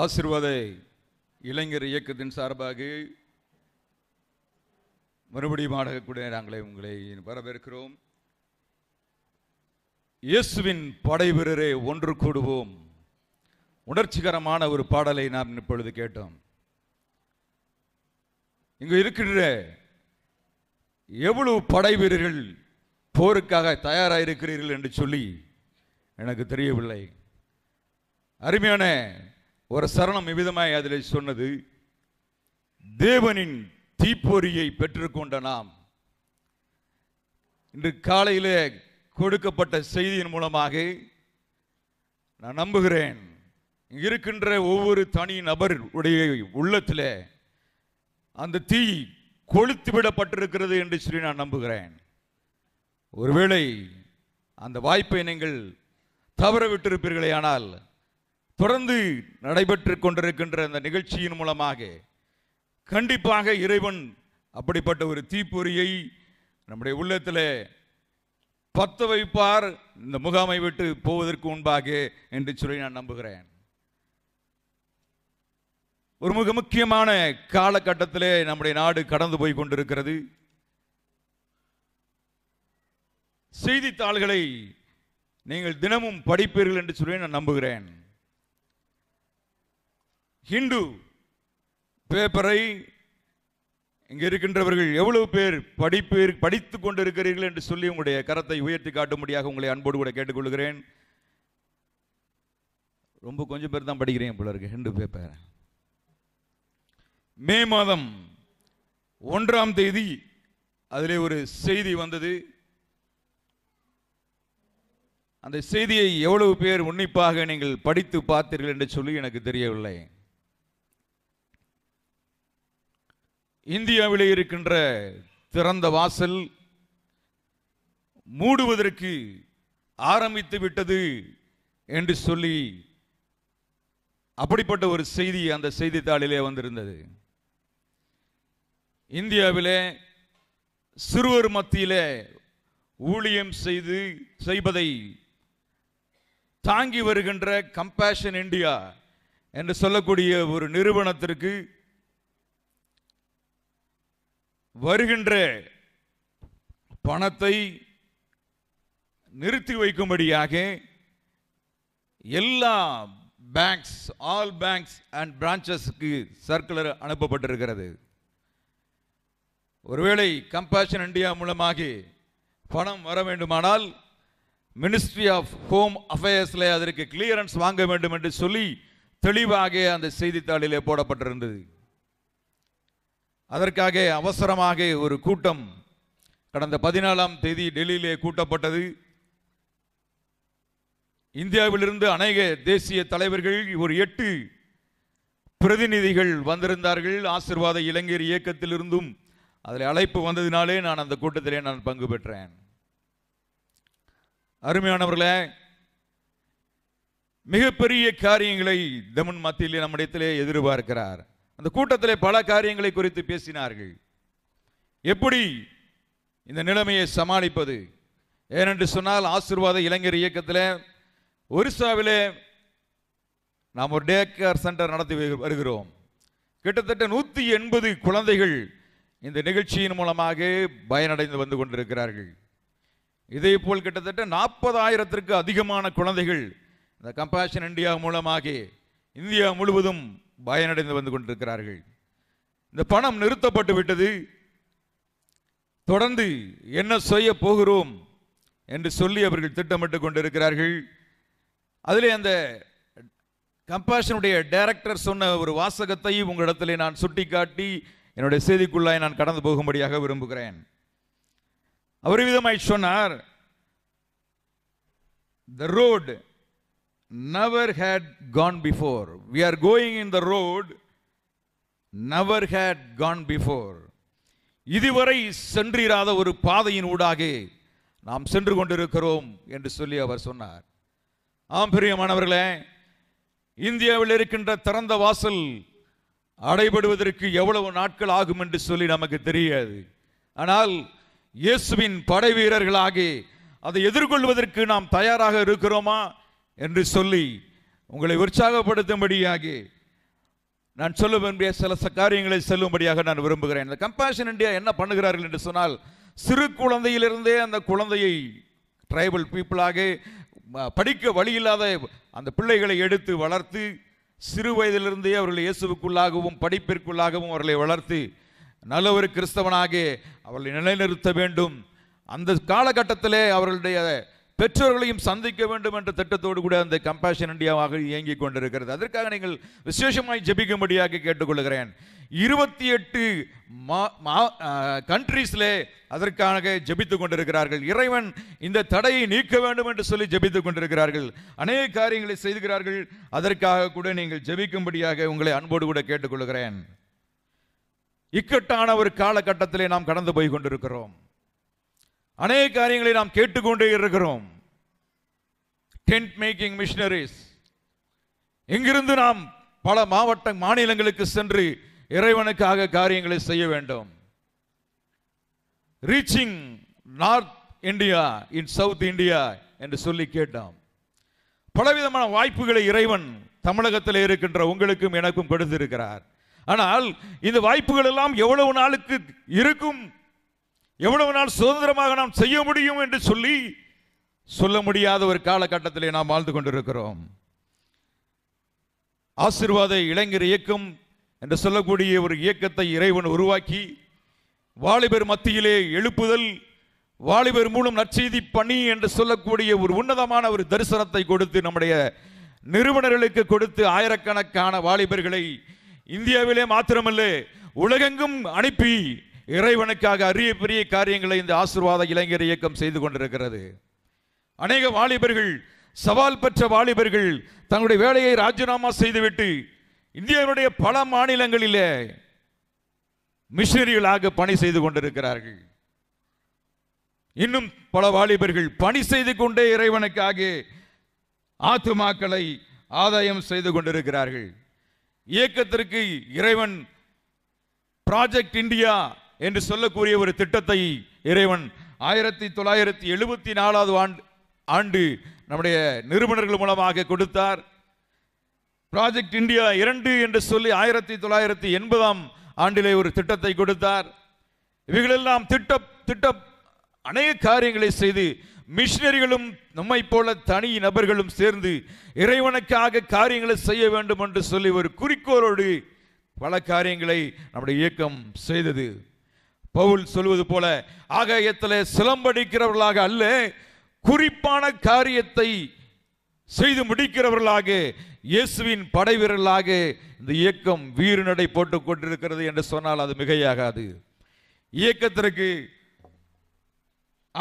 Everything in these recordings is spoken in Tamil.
ஆசிர்வாதை இளைஞர் இயக்கத்தின் சார்பாக மறுபடியும் ஆடக்கூடிய நாங்களே உங்களை வரவேற்கிறோம் இயேசுவின் படை வீரரே ஒன்று கூடுவோம் உணர்ச்சிகரமான ஒரு பாடலை நாம் இப்பொழுது கேட்டோம் இங்கு இருக்கின்ற எவ்வளவு படை வீரர்கள் போருக்காக தயாராக இருக்கிறீர்கள் என்று சொல்லி எனக்கு தெரியவில்லை அருமையான ஒரு சரணம் இவ்விதமாய் அதில் சொன்னது தேவனின் தீப்பொறியை பெற்றுக்கொண்ட நாம் இன்று காலையில் கொடுக்கப்பட்ட செய்தியின் மூலமாக நான் நம்புகிறேன் இருக்கின்ற ஒவ்வொரு தனி நபருடைய உள்ளத்தில் அந்த தீ கொளுத்து விடப்பட்டிருக்கிறது என்று சொல்லி நான் நம்புகிறேன் ஒருவேளை அந்த வாய்ப்பை நீங்கள் தவற விட்டிருப்பீர்களே ஆனால் தொடர்ந்து நடைபெற்று கொண்டிருக்கின்ற இந்த நிகழ்ச்சியின் மூலமாக கண்டிப்பாக இறைவன் அப்படிப்பட்ட ஒரு தீப்பொறியை நம்முடைய உள்ளத்தில் பத்த வைப்பார் இந்த முகாமை விட்டு போவதற்கு முன்பாக என்று சொல்லி நான் நம்புகிறேன் ஒரு மிக முக்கியமான காலகட்டத்திலே நம்முடைய நாடு கடந்து போய் கொண்டிருக்கிறது செய்தித்தாள்களை நீங்கள் தினமும் படிப்பீர்கள் என்று சொல்லி நான் நம்புகிறேன் ஹிந்து பேப்பரை இங்கே இருக்கின்றவர்கள் எவ்வளவு பேர் படிப்பு படித்து கொண்டிருக்கிறீர்கள் என்று சொல்லி உங்களுடைய கரத்தை உயர்த்தி காட்டும்படியாக உங்களை அன்போடு கூட கேட்டுக்கொள்கிறேன் ரொம்ப கொஞ்சம் பேர் தான் படிக்கிறேன் போல இருக்கு ஹிண்டு பேப்பர் மே மாதம் ஒன்றாம் தேதி அதிலே ஒரு செய்தி வந்தது அந்த செய்தியை எவ்வளவு பேர் உன்னிப்பாக நீங்கள் படித்து பார்த்தீர்கள் என்று சொல்லி எனக்கு தெரியவில்லை இந்தியாவிலே இருக்கின்ற திறந்த வாசல் மூடுவதற்கு ஆரம்பித்து விட்டது என்று சொல்லி அப்படிப்பட்ட ஒரு செய்தி அந்த செய்தித்தாளிலே வந்திருந்தது இந்தியாவிலே சிறுவர் மத்தியிலே ஊழியம் செய்து செய்வதை தாங்கி வருகின்ற கம்பேஷன் இந்தியா என்று சொல்லக்கூடிய ஒரு நிறுவனத்திற்கு வருகின்ற பணத்தை நிறுத்தி வைக்கும்படியாக எல்லா பேங்க்ஸ் ஆல் பேங்க்ஸ் அண்ட் பிரான்ச்சஸ்க்கு சர்க்குலர் அனுப்பப்பட்டிருக்கிறது ஒருவேளை கம்பேஷன் இண்டியா மூலமாக பணம் வர வேண்டுமானால் மினிஸ்ட்ரி ஆஃப் ஹோம் அஃபேர்ஸில் அதற்கு கிளியரன்ஸ் வாங்க வேண்டும் என்று சொல்லி தெளிவாக அந்த செய்தித்தாளிலே போடப்பட்டிருந்தது அதற்காக அவசரமாக ஒரு கூட்டம் கடந்த பதினாலாம் தேதி டெல்லியிலே கூட்டப்பட்டது இந்தியாவிலிருந்து அநேக தேசிய தலைவர்கள் ஒரு எட்டு பிரதிநிதிகள் வந்திருந்தார்கள் ஆசிர்வாத இளைஞர் இயக்கத்திலிருந்தும் அதில் அழைப்பு வந்ததினாலே நான் அந்த கூட்டத்திலே நான் பங்கு பெற்றேன் அருமையானவர்களே மிகப்பெரிய காரியங்களை தமன் மத்தியிலே நம்மிடத்திலே எதிர்பார்க்கிறார் அந்த கூட்டத்தில் பல காரியங்களை குறித்து பேசினார்கள் எப்படி இந்த நிலைமையை சமாளிப்பது ஏனென்று சொன்னால் ஆசிர்வாத இளைஞர் இயக்கத்தில் ஒரிசாவிலே நாம் ஒரு டே கேர் சென்டர் நடத்தி வருகிறோம் கிட்டத்தட்ட நூற்றி எண்பது குழந்தைகள் இந்த நிகழ்ச்சியின் மூலமாக பயனடைந்து வந்து கொண்டிருக்கிறார்கள் இதே போல் கிட்டத்தட்ட நாற்பதாயிரத்திற்கு அதிகமான குழந்தைகள் இந்த கம்பாஷன் இந்தியா மூலமாக இந்தியா முழுவதும் பயனடைந்து வந்து கொண்டிருக்கிறார்கள் இந்த பணம் நிறுத்தப்பட்டு விட்டது தொடர்ந்து என்ன செய்ய போகிறோம் என்று சொல்லி அவர்கள் திட்டமிட்டு கொண்டிருக்கிறார்கள் அதிலே அந்த கம்பாஷனுடைய டைரக்டர் சொன்ன ஒரு வாசகத்தை உங்களிடத்தில் நான் சுட்டிக்காட்டி என்னுடைய செய்திக்குள்ளாய் நான் கடந்து போகும்படியாக விரும்புகிறேன் அவர் விதமாய் சொன்னார் the road never had gone before. We are going in the road never had gone before. இதுவரை சென்றிராத ஒரு பாதையின் ஊடாக நாம் சென்று கொண்டிருக்கிறோம் என்று சொல்லி அவர் சொன்னார் ஆம் பிரியமானவர்களே இந்தியாவில் இருக்கின்ற திறந்த வாசல் அடைபடுவதற்கு எவ்வளவு நாட்கள் ஆகும் என்று சொல்லி நமக்கு தெரியாது ஆனால் இயேசுவின் படை வீரர்களாகி அதை எதிர்கொள்வதற்கு நாம் தயாராக இருக்கிறோமா என்று சொல்லி உங்களை உற்சாகப்படுத்தும்படியாக நான் சொல்ல வேண்டிய சில காரியங்களை செல்லும்படியாக நான் விரும்புகிறேன் இந்த கம்பேஷன் இண்டியா என்ன பண்ணுகிறார்கள் என்று சொன்னால் சிறு குழந்தையிலிருந்தே அந்த குழந்தையை ட்ரைபல் பீப்புளாக படிக்க வழி இல்லாத அந்த பிள்ளைகளை எடுத்து வளர்த்து சிறு வயதிலிருந்தே அவர்களை இயேசுவுக்குள்ளாகவும் படிப்பிற்குள்ளாகவும் அவர்களை வளர்த்து நல்ல ஒரு கிறிஸ்தவனாக அவர்களை நிலைநிறுத்த வேண்டும் அந்த காலகட்டத்திலே அவர்களுடைய பெற்றோர்களையும் சந்திக்க வேண்டும் என்ற திட்டத்தோடு கூட அந்த கம்பேஷன் இந்தியாவாக இயங்கிக் கொண்டிருக்கிறது அதற்காக நீங்கள் விசேஷமாய் ஜபிக்கும்படியாக கேட்டுக்கொள்கிறேன் இருபத்தி எட்டு கண்ட்ரீஸில் அதற்காக ஜபித்துக் கொண்டிருக்கிறார்கள் இறைவன் இந்த தடையை நீக்க வேண்டும் என்று சொல்லி ஜபித்துக் கொண்டிருக்கிறார்கள் அநேக காரியங்களை செய்துகிறார்கள் அதற்காக கூட நீங்கள் ஜபிக்கும்படியாக உங்களை அன்போடு கூட கேட்டுக்கொள்கிறேன் இக்கட்டான ஒரு காலகட்டத்திலே நாம் கடந்து போய் கொண்டிருக்கிறோம் அநேக காரியங்களை நாம் கேட்டுக்கொண்டே இருக்கிறோம் டென்ட் மேக்கிங் மிஷினரிஸ் எங்கிருந்து நாம் பல மாவட்ட மாநிலங்களுக்கு சென்று இறைவனுக்காக காரியங்களை செய்ய வேண்டும் reaching North India in South India என்று சொல்லி கேட்டோம் பலவிதமான வாய்ப்புகளை இறைவன் தமிழகத்தில் இருக்கின்ற உங்களுக்கும் எனக்கும் கொடுத்திருக்கிறார் ஆனால் இந்த வாய்ப்புகள் எல்லாம் எவ்வளவு நாளுக்கு இருக்கும் எவ்வளவு நாள் சுதந்திரமாக நாம் செய்ய முடியும் என்று சொல்லி சொல்ல முடியாத ஒரு காலகட்டத்திலே நாம் வாழ்ந்து கொண்டிருக்கிறோம் ஆசிர்வாத இளைஞர் இயக்கம் என்று சொல்லக்கூடிய ஒரு இயக்கத்தை இறைவன் உருவாக்கி வாலிபர் மத்தியிலே எழுப்புதல் வாலிபர் மூலம் நற்செய்தி பணி என்று சொல்லக்கூடிய ஒரு உன்னதமான ஒரு தரிசனத்தை கொடுத்து நம்முடைய நிறுவனர்களுக்கு கொடுத்து ஆயிரக்கணக்கான வாலிபர்களை இந்தியாவிலே மாத்திரமல்ல உலகெங்கும் அனுப்பி இறைவனுக்காக அரிய பெரிய காரியங்களை இந்த ஆசிர்வாத இளைஞர் இயக்கம் செய்து கொண்டிருக்கிறது அநேக வாலிபர்கள் சவால் பெற்ற வாலிபர்கள் தங்களுடைய வேலையை ராஜினாமா செய்துவிட்டு இந்தியாவுடைய பல மாநிலங்களிலே மிஷினரிகளாக பணி செய்து கொண்டிருக்கிறார்கள் இன்னும் பல வாலிபர்கள் பணி செய்து கொண்டே இறைவனுக்காக ஆத்துமாக்களை ஆதாயம் செய்து கொண்டிருக்கிறார்கள் இயக்கத்திற்கு இறைவன் ப்ராஜெக்ட் இந்தியா என்று சொல்லக்கூடிய ஒரு திட்டத்தை இறைவன் ஆயிரத்தி தொள்ளாயிரத்தி எழுபத்தி நாலாவது ஆண்டு ஆண்டு நம்முடைய நிறுவனர்கள் மூலமாக கொடுத்தார் ப்ராஜெக்ட் இந்தியா இரண்டு என்று சொல்லி ஆயிரத்தி தொள்ளாயிரத்தி எண்பதாம் ஆண்டிலே ஒரு திட்டத்தை கொடுத்தார் இவைகளெல்லாம் திட்ட திட்ட அநேக காரியங்களை செய்து மிஷினரிகளும் நம்மை போல தனி நபர்களும் சேர்ந்து இறைவனுக்காக காரியங்களை செய்ய வேண்டும் என்று சொல்லி ஒரு குறிக்கோளோடு பல காரியங்களை நம்முடைய இயக்கம் செய்தது பவுல் சொல்வது போல ஆகாயத்தில் சிலம்படிக்கிறவர்களாக அல்ல குறிப்பான காரியத்தை செய்து முடிக்கிறவர்களாக இயேசுவின் படைவீரர்களாக இந்த இயக்கம் வீரநடை போட்டுக் கொண்டிருக்கிறது என்று சொன்னால் அது மிகையாகாது இயக்கத்திற்கு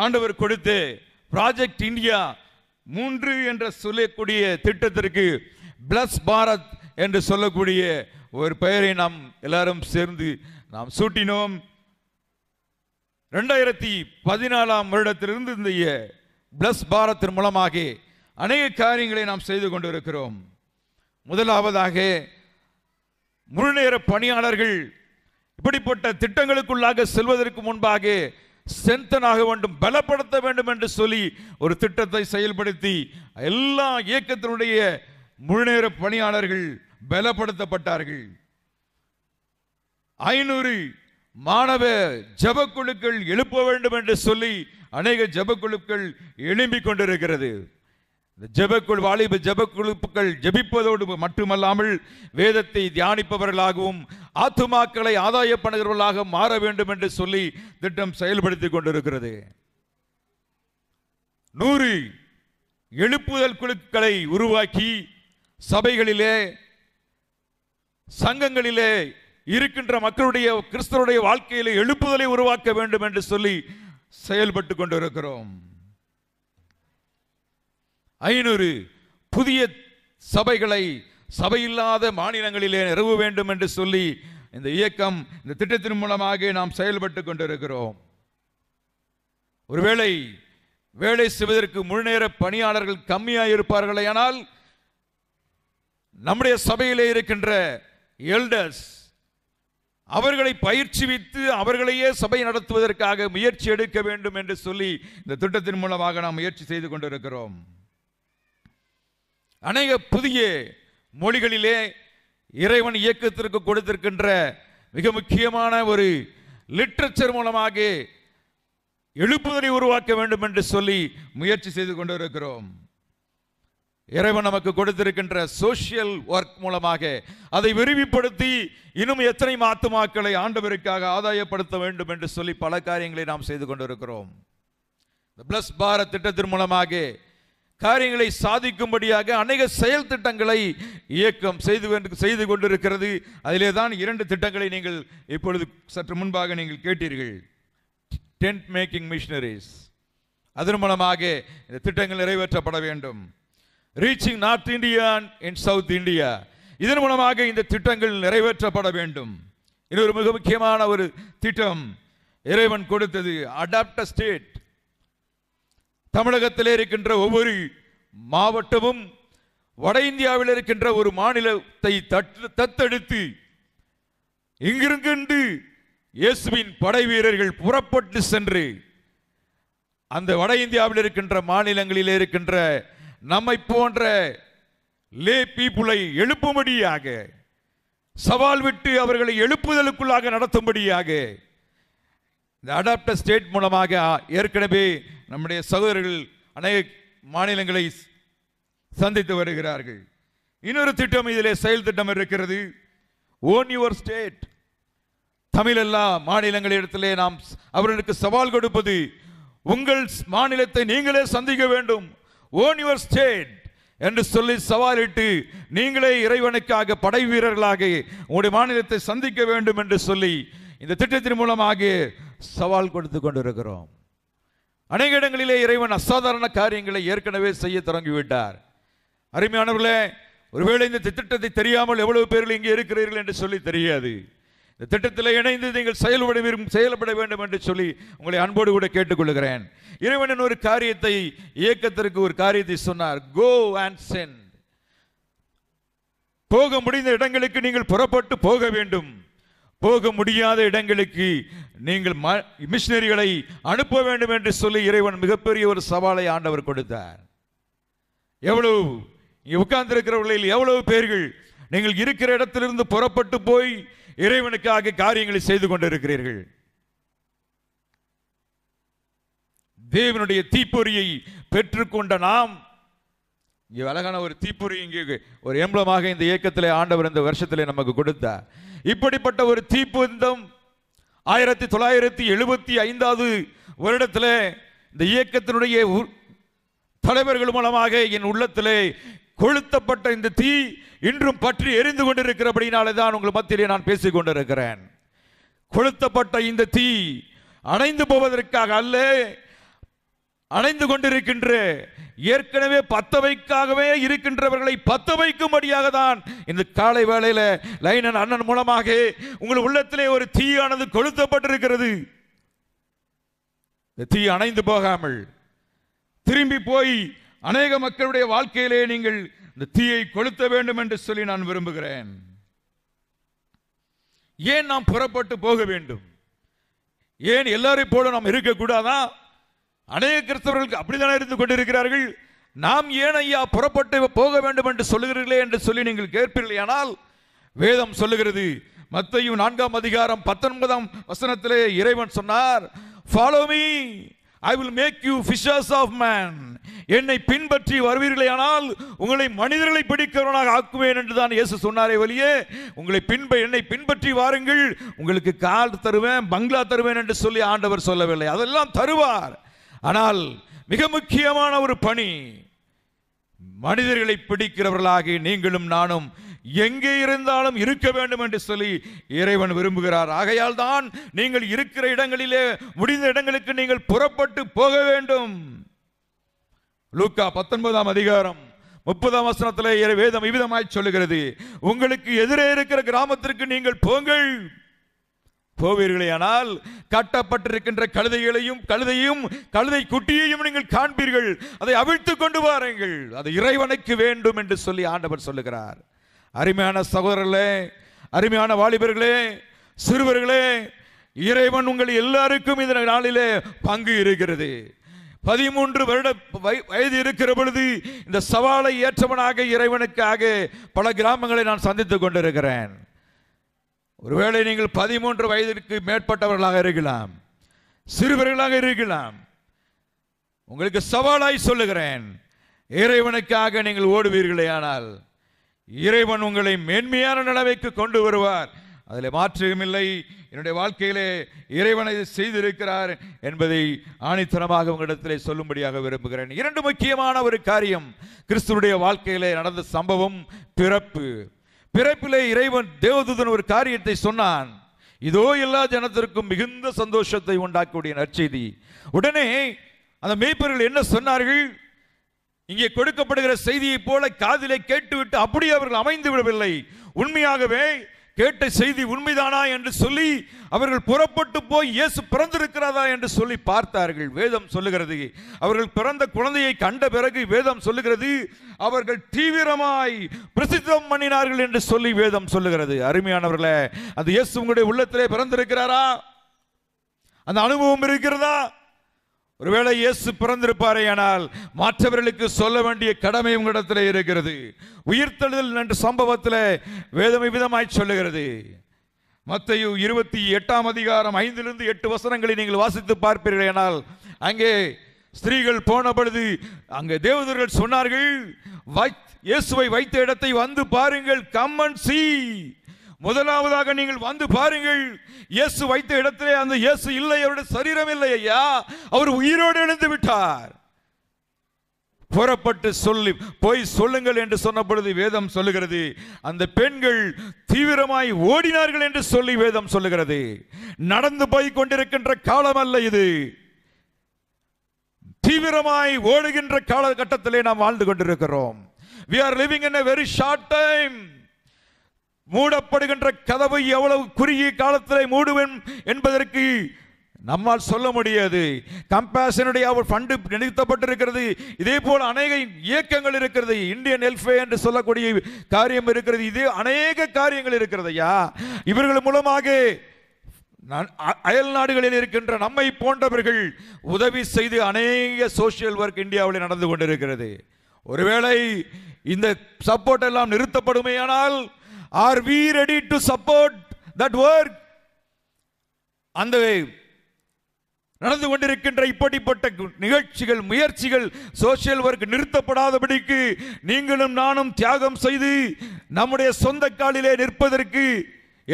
ஆண்டவர் கொடுத்து ப்ராஜெக்ட் இந்தியா மூன்று என்ற சொல்லக்கூடிய திட்டத்திற்கு பிளஸ் பாரத் என்று சொல்லக்கூடிய ஒரு பெயரை நாம் எல்லாரும் சேர்ந்து நாம் சூட்டினோம் ரெண்டாயிரத்தி பதினாலாம் வருடத்திலிருந்து இந்த பிளஸ் பாரத்தின் மூலமாக அநேக காரியங்களை நாம் செய்து கொண்டிருக்கிறோம் முதலாவதாக முழுநேர பணியாளர்கள் இப்படிப்பட்ட திட்டங்களுக்குள்ளாக செல்வதற்கு முன்பாக சென்தனாக வேண்டும் பலப்படுத்த வேண்டும் என்று சொல்லி ஒரு திட்டத்தை செயல்படுத்தி எல்லா இயக்கத்தினுடைய முழுநேர பணியாளர்கள் பலப்படுத்தப்பட்டார்கள் ஐநூறு மாணவ ஜபக்குழுக்கள் எழுப்ப வேண்டும் என்று சொல்லி அநேக ஜபக்குழுக்கள் எழும்பிக் கொண்டிருக்கிறது ஜபக்குழு வாலிப ஜபக்குழுப்புகள் ஜபிப்பதோடு மட்டுமல்லாமல் வேதத்தை தியானிப்பவர்களாகவும் ஆத்துமாக்களை ஆதாய பண்ணுகிறவர்களாக மாற வேண்டும் என்று சொல்லி திட்டம் செயல்படுத்தி கொண்டிருக்கிறது நூறு எழுப்புதல் குழுக்களை உருவாக்கி சபைகளிலே சங்கங்களிலே இருக்கின்ற மக்களுடைய கிறிஸ்தவருடைய வாழ்க்கையில எழுப்புதலை உருவாக்க வேண்டும் என்று சொல்லி செயல்பட்டு கொண்டிருக்கிறோம் ஐநூறு புதிய சபைகளை சபையில்லாத மாநிலங்களிலே நிறுவ வேண்டும் என்று சொல்லி இந்த இயக்கம் இந்த திட்டத்தின் மூலமாக நாம் செயல்பட்டு கொண்டிருக்கிறோம் ஒருவேளை வேலை செய்வதற்கு முழுநேர பணியாளர்கள் கம்மியாக இருப்பார்களே ஆனால் நம்முடைய சபையிலே இருக்கின்ற எல்டர்ஸ் அவர்களை பயிற்சி வைத்து அவர்களையே சபை நடத்துவதற்காக முயற்சி எடுக்க வேண்டும் என்று சொல்லி இந்த திட்டத்தின் மூலமாக நாம் முயற்சி செய்து கொண்டிருக்கிறோம் அநேக புதிய மொழிகளிலே இறைவன் இயக்கத்திற்கு கொடுத்திருக்கின்ற மிக முக்கியமான ஒரு லிட்ரேச்சர் மூலமாக எழுப்புதலை உருவாக்க வேண்டும் என்று சொல்லி முயற்சி செய்து கொண்டிருக்கிறோம் இறைவன் நமக்கு கொடுத்திருக்கின்ற சோசியல் ஒர்க் மூலமாக அதை விரிவுபடுத்தி இன்னும் எத்தனை மாத்துமாக்களை ஆண்டவருக்காக ஆதாயப்படுத்த வேண்டும் என்று சொல்லி பல காரியங்களை நாம் செய்து கொண்டிருக்கிறோம் பிளஸ் பாரத் திட்டத்தின் மூலமாக காரியங்களை சாதிக்கும்படியாக அநேக செயல் திட்டங்களை இயக்கம் செய்து செய்து கொண்டிருக்கிறது அதிலே தான் இரண்டு திட்டங்களை நீங்கள் இப்பொழுது சற்று முன்பாக நீங்கள் கேட்டீர்கள் டென்ட் மேக்கிங் மிஷினரிஸ் அதன் மூலமாக இந்த திட்டங்கள் நிறைவேற்றப்பட வேண்டும் reaching North India in South India இதன் மூலமாக இந்த திட்டங்கள் நிறைவேற்றப்பட வேண்டும் இது ஒரு மிக முக்கியமான ஒரு திட்டம் இறைவன் கொடுத்தது அடாப்ட ஸ்டேட் தமிழகத்தில் இருக்கின்ற ஒவ்வொரு மாவட்டமும் வட இந்தியாவில் இருக்கின்ற ஒரு மாநிலத்தை தத்தெடுத்து இங்கிருந்து இயேசுவின் படை வீரர்கள் புறப்பட்டு சென்று அந்த வட இந்தியாவில் இருக்கின்ற மாநிலங்களில் இருக்கின்ற நம்மை போன்ற லே பீப்புளை எழுப்பும்படியாக சவால் விட்டு அவர்களை எழுப்புதலுக்குள்ளாக நடத்தும்படியாக இந்த அடாப்டர் ஸ்டேட் மூலமாக ஏற்கனவே நம்முடைய சகோதரர்கள் அநேக மாநிலங்களை சந்தித்து வருகிறார்கள் இன்னொரு திட்டம் இதிலே செயல் திட்டம் இருக்கிறது ஓன் யுவர் ஸ்டேட் எல்லா மாநிலங்களிடத்திலே நாம் அவர்களுக்கு சவால் கொடுப்பது உங்கள் மாநிலத்தை நீங்களே சந்திக்க வேண்டும் ஓன் யுவர் ஸ்டேட் என்று சொல்லி சவாலிட்டு நீங்களே இறைவனுக்காக படை வீரர்களாக உங்களுடைய மாநிலத்தை சந்திக்க வேண்டும் என்று சொல்லி இந்த திட்டத்தின் மூலமாக சவால் கொடுத்து கொண்டிருக்கிறோம் அநேக இடங்களிலே இறைவன் அசாதாரண காரியங்களை ஏற்கனவே செய்ய தொடங்கிவிட்டார் அருமையானவர்களே ஒருவேளை இந்த திட்டத்தை தெரியாமல் எவ்வளவு பேர்கள் இங்கே இருக்கிறீர்கள் என்று சொல்லி தெரியாது இந்த திட்டத்தில் இணைந்து நீங்கள் செயல்பட செயல்பட வேண்டும் என்று சொல்லி உங்களை அன்போடு கூட கேட்டுக்கொள்கிறேன் இறைவனின் ஒரு காரியத்தை இயக்கத்திற்கு ஒரு காரியத்தை சொன்னார் கோ அண்ட் சென்ட் போக முடிந்த இடங்களுக்கு நீங்கள் புறப்பட்டு போக வேண்டும் போக முடியாத இடங்களுக்கு நீங்கள் மிஷினரிகளை அனுப்ப வேண்டும் என்று சொல்லி இறைவன் மிகப்பெரிய ஒரு சவாலை ஆண்டவர் கொடுத்தார் எவ்வளவு இருக்கிறவர்களில் எவ்வளவு பேர்கள் நீங்கள் இருக்கிற இடத்திலிருந்து புறப்பட்டு போய் இறைவனுக்காக காரியங்களை செய்து கொண்டிருக்கிறீர்கள் தேவனுடைய தீப்பொறியை பெற்றுக்கொண்ட நாம் இங்கே அழகான ஒரு தீப்பொறி இங்கே ஒரு எம்பளமாக இந்த இயக்கத்தில் ஆண்டவர் இந்த வருஷத்தில் நமக்கு கொடுத்தார் இப்படிப்பட்ட ஒரு தீப்பந்தம் ஆயிரத்தி தொள்ளாயிரத்தி எழுபத்தி ஐந்தாவது வருடத்தில் இந்த இயக்கத்தினுடைய தலைவர்கள் மூலமாக என் உள்ளத்திலே கொளுத்தப்பட்ட இந்த தீ இன்றும் பற்றி எரிந்து கொண்டிருக்கிறபடினாலே தான் உங்கள் மத்தியிலே நான் பேசிக் கொண்டிருக்கிறேன் கொளுத்தப்பட்ட இந்த தீ அணைந்து போவதற்காக அல்ல அணைந்து கொண்டிருக்கின்ற ஏற்கனவே பத்த வைக்காகவே இருக்கின்றவர்களை பத்த வைக்கும்படியாக தான் இந்த காலை வேளையில் லைனன் அண்ணன் மூலமாக உங்கள் உள்ளத்திலே ஒரு தீயானது கொளுத்தப்பட்டிருக்கிறது தீ அணைந்து போகாமல் திரும்பி போய் அநேக மக்களுடைய வாழ்க்கையிலே நீங்கள் இந்த தீயை கொளுத்த வேண்டும் என்று சொல்லி நான் விரும்புகிறேன் ஏன் நாம் புறப்பட்டு போக வேண்டும் ஏன் எல்லாரை போல நாம் இருக்கக்கூடாதா அநேக கிறிஸ்தவர்களுக்கு அப்படித்தானே இருந்து கொண்டிருக்கிறார்கள் நாம் ஏன் ஐயா புறப்பட்டு போக வேண்டும் என்று சொல்லுகிறீர்களே என்று சொல்லி நீங்கள் கேட்பீர்கள் ஆனால் வேதம் சொல்லுகிறது மத்தையும் நான்காம் அதிகாரம் பத்தொன்பதாம் வசனத்திலே இறைவன் சொன்னார் follow me I will make you fishers of men என்னை பின்பற்றி வருவீர்களே ஆனால் உங்களை மனிதர்களை பிடிக்கிறவனாக ஆக்குவேன் என்று தான் இயேசு சொன்னாரே வழியே உங்களை பின்ப என்னை பின்பற்றி வாருங்கள் உங்களுக்கு கால் தருவேன் பங்களா தருவேன் என்று சொல்லி ஆண்டவர் சொல்லவில்லை அதெல்லாம் தருவார் ஆனால் மிக முக்கியமான ஒரு பணி மனிதர்களை பிடிக்கிறவர்களாகி நீங்களும் நானும் எங்கே இருந்தாலும் இருக்க வேண்டும் என்று சொல்லி இறைவன் விரும்புகிறார் ஆகையால் தான் நீங்கள் இருக்கிற இடங்களிலே முடிந்த இடங்களுக்கு நீங்கள் புறப்பட்டு போக வேண்டும் லூக்கா பத்தொன்பதாம் அதிகாரம் முப்பதாம் வசனத்தில் வேதம் இவ்விதமாய் சொல்லுகிறது உங்களுக்கு எதிரே இருக்கிற கிராமத்திற்கு நீங்கள் போங்கள் போவீர்களே ஆனால் கட்டப்பட்டிருக்கின்ற கழுதைகளையும் கழுதையும் கழுதை குட்டியையும் நீங்கள் காண்பீர்கள் அதை அவிழ்த்து கொண்டு வாருங்கள் அது இறைவனுக்கு வேண்டும் என்று சொல்லி ஆண்டவர் சொல்லுகிறார் அருமையான சகோதரர்களே அருமையான வாலிபர்களே சிறுவர்களே இறைவன் உங்கள் எல்லாருக்கும் இந்த நாளிலே பங்கு இருக்கிறது பதிமூன்று வருட வயது இருக்கிற பொழுது இந்த சவாலை ஏற்றவனாக இறைவனுக்காக பல கிராமங்களை நான் சந்தித்து கொண்டிருக்கிறேன் ஒருவேளை நீங்கள் பதிமூன்று வயதிற்கு மேற்பட்டவர்களாக இருக்கலாம் சிறுவர்களாக இருக்கலாம் உங்களுக்கு சவாலாய் சொல்லுகிறேன் இறைவனுக்காக நீங்கள் ஓடுவீர்களே ஆனால் இறைவன் உங்களை மேன்மையான நிலைமைக்கு கொண்டு வருவார் அதில் இல்லை என்னுடைய வாழ்க்கையிலே இறைவனை செய்திருக்கிறார் என்பதை ஆணித்தனமாக உங்களிடத்தில் சொல்லும்படியாக விரும்புகிறேன் இரண்டு முக்கியமான ஒரு காரியம் கிறிஸ்துவனுடைய வாழ்க்கையிலே நடந்த சம்பவம் பிறப்பு பிறப்பிலே இறைவன் தேவதூதன் ஒரு காரியத்தை சொன்னான் இதோ எல்லா ஜனத்திற்கும் மிகுந்த சந்தோஷத்தை உண்டாக்கக்கூடிய நற்செய்தி உடனே அந்த மெய்ப்பர்கள் என்ன சொன்னார்கள் இங்கே கொடுக்கப்படுகிற செய்தியை போல காதிலே கேட்டுவிட்டு அப்படி அவர்கள் அமைந்து விடவில்லை உண்மையாகவே கேட்ட செய்தி உண்மைதானா என்று சொல்லி அவர்கள் புறப்பட்டு போய் இயேசு பிறந்திருக்கிறதா என்று சொல்லி பார்த்தார்கள் வேதம் சொல்லுகிறது அவர்கள் பிறந்த குழந்தையை கண்ட பிறகு வேதம் சொல்லுகிறது அவர்கள் தீவிரமாய் பிரசித்தம் பண்ணினார்கள் என்று சொல்லி வேதம் சொல்லுகிறது அருமையானவர்களே அந்த இயேசு உங்களுடைய உள்ளத்திலே பிறந்திருக்கிறாரா அந்த அனுபவம் இருக்கிறதா ஒருவேளை இயேசு பிறந்திருப்பாரேயானால் மற்றவர்களுக்கு சொல்ல வேண்டிய கடமை உங்களிடத்தில் இருக்கிறது உயிர்த்தெழுதல் என்ற சம்பவத்தில் வேதமை விதமாய் சொல்லுகிறது மத்தையு இருபத்தி எட்டாம் அதிகாரம் ஐந்திலிருந்து எட்டு வசனங்களை நீங்கள் வாசித்து பார்ப்பீர்கள் ஆனால் அங்கே ஸ்திரீகள் போன பொழுது அங்கே தேவதர்கள் சொன்னார்கள் இயேசுவை வைத்த இடத்தை வந்து பாருங்கள் கம் அண்ட் சி முதலாவதாக நீங்கள் வந்து பாருங்கள் இயேசு வைத்த இடத்திலே அந்த இயேசு இல்லை அவருடைய சரீரம் இல்லை ஐயா அவர் உயிரோடு எழுந்து விட்டார் புறப்பட்டு சொல்லி போய் சொல்லுங்கள் என்று சொன்ன பொழுது வேதம் சொல்லுகிறது அந்த பெண்கள் தீவிரமாய் ஓடினார்கள் என்று சொல்லி வேதம் சொல்லுகிறது நடந்து போய் கொண்டிருக்கின்ற காலம் அல்ல இது தீவிரமாய் ஓடுகின்ற காலகட்டத்திலே நாம் வாழ்ந்து கொண்டிருக்கிறோம் we are living in a very short time மூடப்படுகின்ற கதவு எவ்வளவு குறுகிய காலத்திலே மூடுவேன் என்பதற்கு நம்மால் சொல்ல முடியாது கம்பேஷனுடைய அவர் ஃபண்டு நிறுத்தப்பட்டிருக்கிறது இதே போல் அநேக இயக்கங்கள் இருக்கிறது இந்தியன் எல்ஃபே என்று சொல்லக்கூடிய காரியம் இருக்கிறது இது அநேக காரியங்கள் இருக்கிறது ஐயா இவர்கள் மூலமாக அயல் நாடுகளில் இருக்கின்ற நம்மை போன்றவர்கள் உதவி செய்து அநேக சோசியல் ஒர்க் இந்தியாவில் நடந்து கொண்டிருக்கிறது ஒருவேளை இந்த சப்போர்ட் எல்லாம் நிறுத்தப்படுமே ஆனால் are we ready to support that work அந்த நடந்து கொண்டிருக்கின்ற இப்படிப்பட்ட நிகழ்ச்சிகள் முயற்சிகள் சோசியல் ஒர்க் நிறுத்தப்படாதபடிக்கு நீங்களும் நானும் தியாகம் செய்து நம்முடைய சொந்த காலிலே நிற்பதற்கு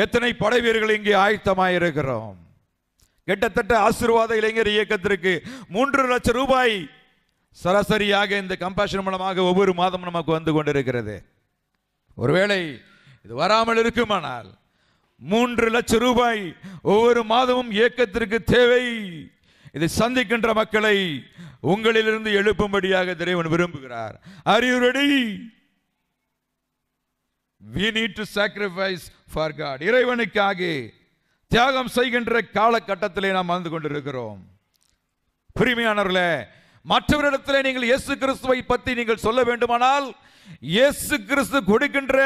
எத்தனை படைவீர்கள் இங்கே ஆயத்தமாயிருக்கிறோம் கிட்டத்தட்ட ஆசீர்வாத இளைஞர் இயக்கத்திற்கு மூன்று லட்சம் ரூபாய் சராசரியாக இந்த கம்பேஷன் மூலமாக ஒவ்வொரு மாதமும் நமக்கு வந்து கொண்டிருக்கிறது ஒருவேளை இது வராமல் இருக்குமானால் மூன்று லட்சம் ரூபாய் ஒவ்வொரு மாதமும் இயக்கத்திற்கு தேவை இதை சந்திக்கின்ற மக்களை உங்களிலிருந்து எழுப்பும்படியாக திரைவன் விரும்புகிறார் are we need to sacrifice for God இறைவனுக்காக தியாகம் செய்கின்ற காலகட்டத்திலே நாம் வந்து கொண்டிருக்கிறோம் பிரிமையானவர்களே மற்றவரிடத்தில் நீங்கள் இயேசு கிறிஸ்துவை பற்றி நீங்கள் சொல்ல வேண்டுமானால் இயேசு கிறிஸ்து கொடுக்கின்ற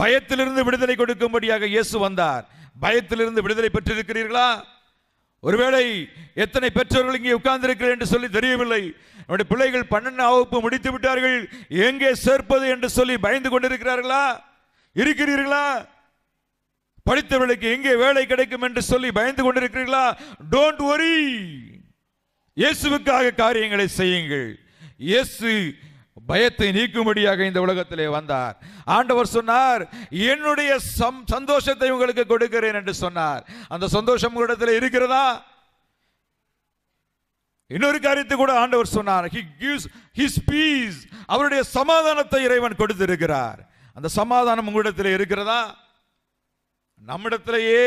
பயத்திலிருந்து விடுதலை கொடுக்கும்படியாக இயேசு வந்தார் பயத்திலிருந்து விடுதலை பெற்றிருக்கிறீர்களா ஒருவேளை எத்தனை பெற்றோர்கள் இங்கே உட்கார்ந்திருக்கிறேன் என்று சொல்லி தெரியவில்லை நம்முடைய பிள்ளைகள் பன்னெண்டு வகுப்பு முடித்து விட்டார்கள் எங்கே சேர்ப்பது என்று சொல்லி பயந்து கொண்டிருக்கிறார்களா இருக்கிறீர்களா படித்தவர்களுக்கு எங்கே வேலை கிடைக்கும் என்று சொல்லி பயந்து கொண்டிருக்கிறீர்களா டோன்ட் ஒரி இயேசுவுக்காக காரியங்களை செய்யுங்கள் இயேசு பயத்தை நீக்கும்படியாக இந்த உலகத்திலே வந்தார் ஆண்டவர் சொன்னார் என்னுடைய சம் சந்தோஷத்தை உங்களுக்கு கொடுக்கிறேன் என்று சொன்னார் அந்த சந்தோஷம் உங்களிடத்தில் இருக்கிறதா இன்னொரு காரியத்தை கூட ஆண்டவர் சொன்னார் ஹி கிவ்ஸ் ஹிஸ் பீஸ் அவருடைய சமாதானத்தை இறைவன் கொடுத்திருக்கிறார் அந்த சமாதானம் உங்களிடத்தில் இருக்கிறதா நம்மிடத்திலேயே